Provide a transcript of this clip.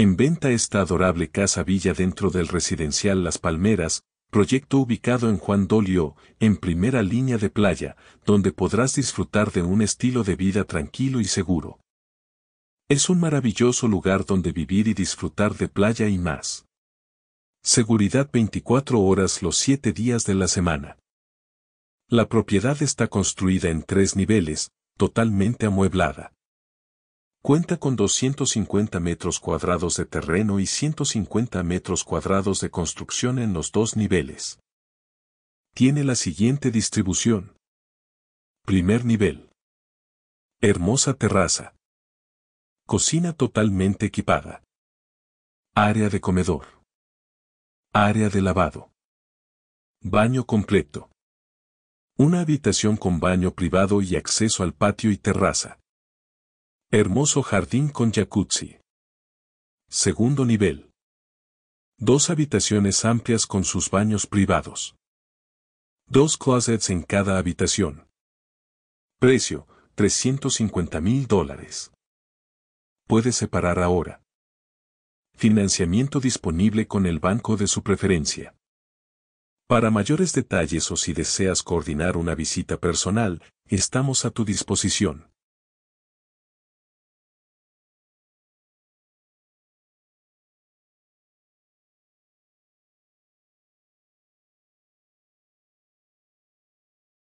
En venta esta adorable casa villa dentro del residencial Las Palmeras, proyecto ubicado en Juan Dolio, en primera línea de playa, donde podrás disfrutar de un estilo de vida tranquilo y seguro. Es un maravilloso lugar donde vivir y disfrutar de playa y más. Seguridad 24 horas los 7 días de la semana. La propiedad está construida en tres niveles, totalmente amueblada. Cuenta con 250 metros cuadrados de terreno y 150 metros cuadrados de construcción en los dos niveles. Tiene la siguiente distribución. Primer nivel. Hermosa terraza. Cocina totalmente equipada. Área de comedor. Área de lavado. Baño completo. Una habitación con baño privado y acceso al patio y terraza. Hermoso jardín con jacuzzi. Segundo nivel. Dos habitaciones amplias con sus baños privados. Dos closets en cada habitación. Precio, 350 mil dólares. Puede separar ahora. Financiamiento disponible con el banco de su preferencia. Para mayores detalles o si deseas coordinar una visita personal, estamos a tu disposición.